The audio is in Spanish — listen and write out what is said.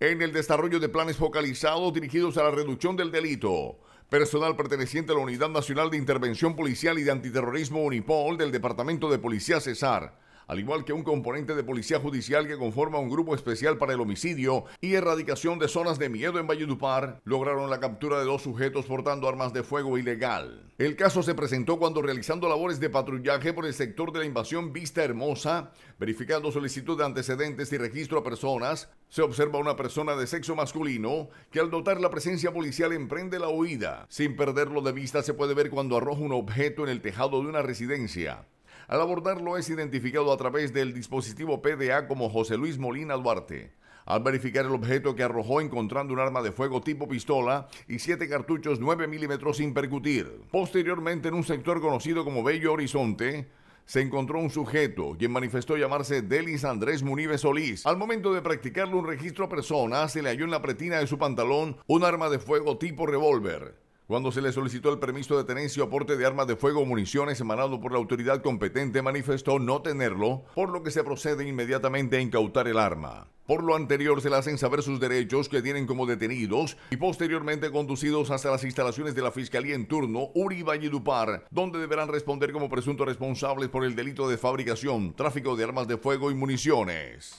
en el desarrollo de planes focalizados dirigidos a la reducción del delito. Personal perteneciente a la Unidad Nacional de Intervención Policial y de Antiterrorismo Unipol del Departamento de Policía Cesar al igual que un componente de policía judicial que conforma un grupo especial para el homicidio y erradicación de zonas de miedo en Valledupar, lograron la captura de dos sujetos portando armas de fuego ilegal. El caso se presentó cuando realizando labores de patrullaje por el sector de la invasión Vista Hermosa, verificando solicitud de antecedentes y registro a personas, se observa una persona de sexo masculino que al notar la presencia policial emprende la huida. Sin perderlo de vista se puede ver cuando arroja un objeto en el tejado de una residencia. Al abordarlo es identificado a través del dispositivo PDA como José Luis Molina Duarte. Al verificar el objeto que arrojó encontrando un arma de fuego tipo pistola y siete cartuchos 9 milímetros sin percutir. Posteriormente en un sector conocido como Bello Horizonte, se encontró un sujeto, quien manifestó llamarse Delis Andrés Munive Solís. Al momento de practicarle un registro a persona, se le halló en la pretina de su pantalón un arma de fuego tipo revólver. Cuando se le solicitó el permiso de tenencia o aporte de armas de fuego o municiones emanado por la autoridad competente, manifestó no tenerlo, por lo que se procede inmediatamente a incautar el arma. Por lo anterior, se le hacen saber sus derechos que tienen como detenidos y posteriormente conducidos hasta las instalaciones de la Fiscalía en turno, Uri Valledupar, donde deberán responder como presuntos responsables por el delito de fabricación, tráfico de armas de fuego y municiones.